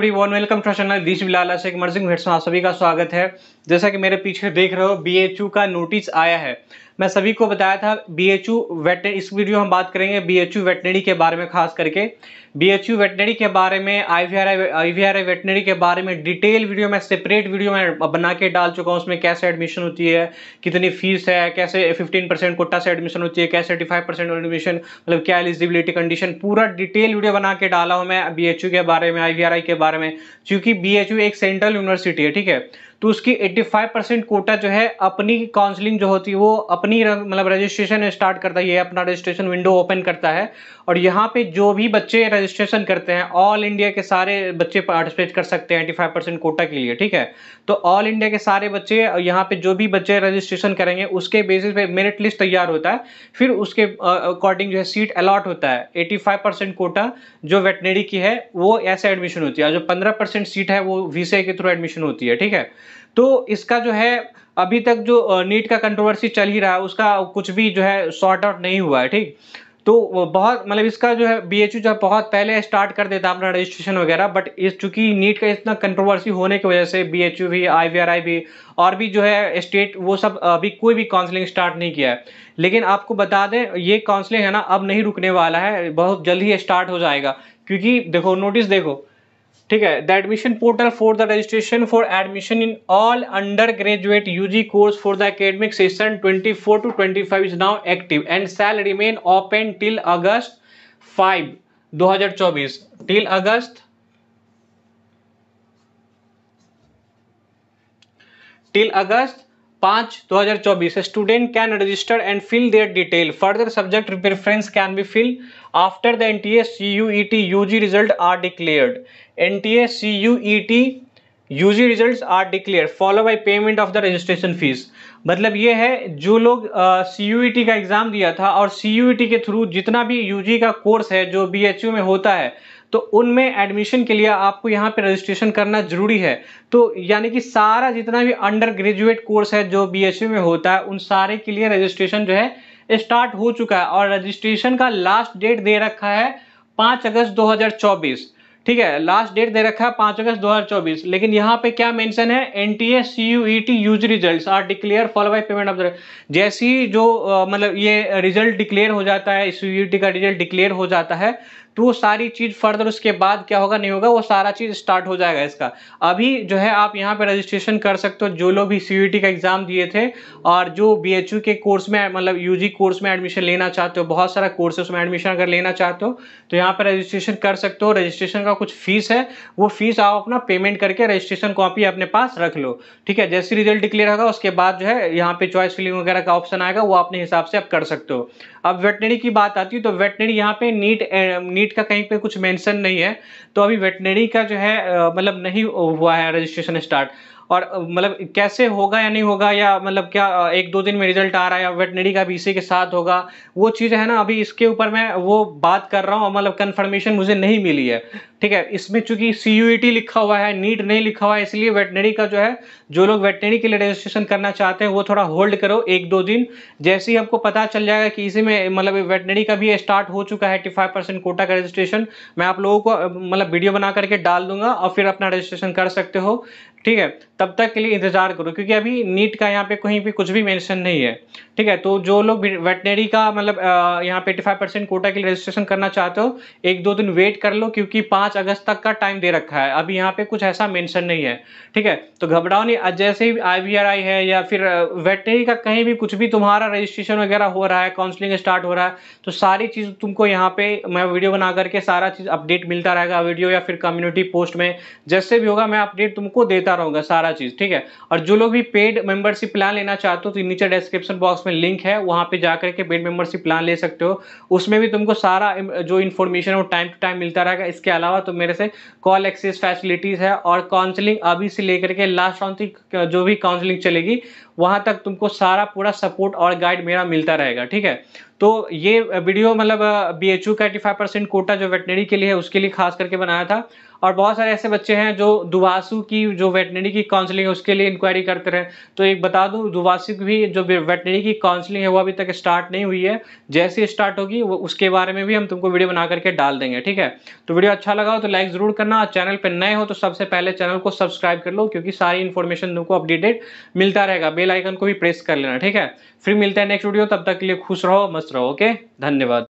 everyone welcome to channel दिश से एक मर्जिंग भेट्स में आप सभी का स्वागत है जैसा कि मेरे पीछे देख रहे हो बीएचयू का नोटिस आया है मैं सभी को बताया था बी एच यू इस वीडियो हम बात करेंगे बी एच यू वेटनरी के बारे में खास करके बी एच यू वेटनरी के बारे में I V R I V R I veterinary के बारे में डिटेल वीडियो मैं सेपरेट वीडियो मैं बना के डाल चुका हूँ उसमें कैसे एडमिशन होती है कितनी फीस है कैसे फिफ्टीन परसेंट कोटा से एडमिशन होती है कैसे थर्टी फाइव परसेंट एडमिशन मतलब क्या एलिजिबिलिटी कंडीशन पूरा डिटेल वीडियो बना के डाला हूँ मैं बी एच यू के बारे में आई वी आर आई के बारे में क्योंकि बी एच यू एक सेंट्रल यूनिवर्सिटी है ठीक है तो उसकी 85 परसेंट कोटा जो है अपनी काउंसलिंग जो होती है वो अपनी मतलब रजिस्ट्रेशन स्टार्ट करता है ये अपना रजिस्ट्रेशन विंडो ओपन करता है और यहाँ पे जो भी बच्चे रजिस्ट्रेशन करते हैं ऑल इंडिया के सारे बच्चे पार्टिसिपेट कर सकते हैं एटी परसेंट कोटा के लिए ठीक है तो ऑल इंडिया के सारे बच्चे यहाँ पे जो भी बच्चे रजिस्ट्रेशन करेंगे उसके बेसिस पे मेरिट लिस्ट तैयार होता है फिर उसके अकॉर्डिंग जो है सीट अलॉट होता है एटी कोटा जो वेटनरी की है वो ऐसे एडमिशन होती है जो पंद्रह सीट है वो वीसे के थ्रू एडमिशन होती है ठीक है तो इसका जो है अभी तक जो नीट का कंट्रोवर्सी चल ही रहा है उसका कुछ भी जो है शॉर्ट आउट नहीं हुआ है ठीक तो बहुत मतलब इसका जो है बी जो है बहुत पहले स्टार्ट कर देता अपना रजिस्ट्रेशन वगैरह बट इस चूंकि नीट का इतना कंट्रोवर्सी होने की वजह से बी भी आई भी और भी जो है स्टेट वो सब अभी कोई भी काउंसलिंग स्टार्ट नहीं किया है लेकिन आपको बता दें ये काउंसलिंग है ना अब नहीं रुकने वाला है बहुत जल्द ही स्टार्ट हो जाएगा क्योंकि देखो नोटिस देखो ठीक है the admission portal for the registration for admission in all undergraduate UG course for the academic session 24 two five is now active and shall remain open till August 5 2024 till August till August पाँच 2024 student can register and fill their detail further subject preference can be fill after the N T S C U E T U G result are declared N T S C U E T U G result are declare follow by payment of the registration fees मतलब ये है जो लोग C U E T का exam दिया था और C U E T के थ्रू जितना भी यू जी का कोर्स है जो बी एच यू में होता है तो उनमें एडमिशन के लिए आपको यहाँ पे रजिस्ट्रेशन करना जरूरी है तो यानी कि सारा जितना भी अंडर ग्रेजुएट कोर्स है जो बी में होता है उन सारे के लिए रजिस्ट्रेशन जो है स्टार्ट हो चुका है और रजिस्ट्रेशन का लास्ट डेट दे रखा है पाँच अगस्त दो ठीक है लास्ट डेट दे रखा है पाँच अगस्त 2024 लेकिन यहाँ पे क्या मेंशन है N T S C U E T UG result are declare follow by payment of the जैसे जो मतलब ये रिजल्ट डिक्लेयर हो जाता है सी यू टी का रिजल्ट डिक्लेयर हो जाता है तो वो सारी चीज़ फर्दर उसके बाद क्या होगा नहीं होगा वो सारा चीज़ स्टार्ट हो जाएगा इसका अभी जो है आप यहाँ पर रजिस्ट्रेशन कर सकते हो जो लोग भी सी का एग्ज़ाम दिए थे और जो बी के कोर्स में मतलब यू कोर्स में एडमिशन लेना चाहते हो बहुत सारा कोर्स है उसमें एडमिशन अगर लेना चाहते हो तो यहाँ पर रजिस्ट्रेशन कर सकते हो रजिस्ट्रेशन का कुछ फीस है वो फीस आप अपना पेमेंट करके रजिस्ट्रेशन कॉपी अपने पास रख लो ठीक है जैसे रिजल्ट डिक्लेयर होगा उसके बाद जो है यहाँ पे चॉइस फिलिंग वगैरह का ऑप्शन आएगा वो अपने हिसाब से आप कर सकते हो अब वेटनरी की बात आती है तो वेटनरी यहाँ पे नीट नीट नीट का कहीं पे कुछ मेंशन नहीं है तो अभी वेटनरी का जो है मतलब नहीं हुआ है रजिस्ट्रेशन स्टार्ट और मतलब कैसे होगा या नहीं होगा या मतलब क्या एक दो दिन में रिजल्ट आ रहा है या वेटनरी का बीसी के साथ होगा वो चीज़ है ना अभी इसके ऊपर मैं वो बात कर रहा हूँ मतलब कन्फर्मेशन मुझे नहीं मिली है ठीक है इसमें चूंकि सी यू e लिखा हुआ है नीट नहीं लिखा हुआ है इसलिए वेटनरी का जो है जो लोग वेटनरी के लिए रजिस्ट्रेशन करना चाहते हैं वो थोड़ा होल्ड करो एक दो दिन जैसे ही हमको पता चल जाएगा कि इसी में मतलब वेटनरी का भी स्टार्ट हो चुका है एट्टी फाइव परसेंट कोटा का रजिस्ट्रेशन मैं आप लोगों को मतलब वीडियो बना करके डाल दूंगा और फिर अपना रजिस्ट्रेशन कर सकते हो ठीक है तब तक के लिए इंतजार करो क्योंकि अभी नीट का यहाँ पे कहीं भी कुछ भी मेंशन नहीं है ठीक है तो जो लोग वेटनरी का मतलब यहाँ पे एटी कोटा के लिए रजिस्ट्रेशन करना चाहते हो एक दो दिन वेट कर लो क्योंकि पाँच पाँच अगस्त तक का टाइम दे रखा है अभी यहाँ पे कुछ ऐसा मेंशन नहीं है ठीक है तो घबराओ नहीं जैसे ही आईवीआरआई है या फिर वेटनरी का कहीं भी कुछ भी तुम्हारा रजिस्ट्रेशन वगैरह हो रहा है काउंसलिंग स्टार्ट हो रहा है तो सारी चीज़ तुमको यहाँ पे मैं वीडियो बना करके सारा चीज़ अपडेट मिलता रहेगा वीडियो या फिर कम्युनिटी पोस्ट में जैसे भी होगा मैं अपडेट तुमको देता रहूँगा सारा चीज़ ठीक है और जो लोग भी पेड मेंबरशिप प्लान लेना चाहते हो तो नीचे डिस्क्रिप्शन बॉक्स में लिंक है वहाँ पर जा करके पेड मेंबरशिप प्लान ले सकते हो उसमें भी तुमको सारा जो इन्फॉर्मेशन है वो टाइम टू टाइम मिलता रहेगा इसके अलावा हो तो मेरे से कॉल एक्सेस फैसिलिटीज़ है और काउंसलिंग अभी से लेकर के लास्ट राउंड तक जो भी काउंसलिंग चलेगी वहाँ तक तुमको सारा पूरा सपोर्ट और गाइड मेरा मिलता रहेगा ठीक है तो ये वीडियो मतलब बी एच यू का एटी फाइव परसेंट कोटा जो वेटनरी के लिए है उसके लिए खास करके बनाया था और बहुत सारे ऐसे बच्चे हैं जो दुवासु की जो वेटनरी की काउंसलिंग है उसके लिए इंक्वायरी करते रहे तो एक बता दूँ दुवासु की भी जो वेटनरी की काउंसलिंग है वो अभी तक स्टार्ट नहीं हुई है जैसे स्टार्ट होगी वो उसके बारे में भी हम तुमको वीडियो बना करके डाल देंगे ठीक है तो वीडियो अच्छा लगा हो तो लाइक ज़रूर करना और चैनल पर नए हो तो सबसे पहले चैनल को सब्सक्राइब कर लो क्योंकि सारी इन्फॉर्मेशन तुमको अपडेटेड मिलता रहेगा बेलाइकन को भी प्रेस कर लेना ठीक है फिर मिलता है नेक्स्ट वीडियो तब तक के लिए खुश रहो मस्त रहो ओके धन्यवाद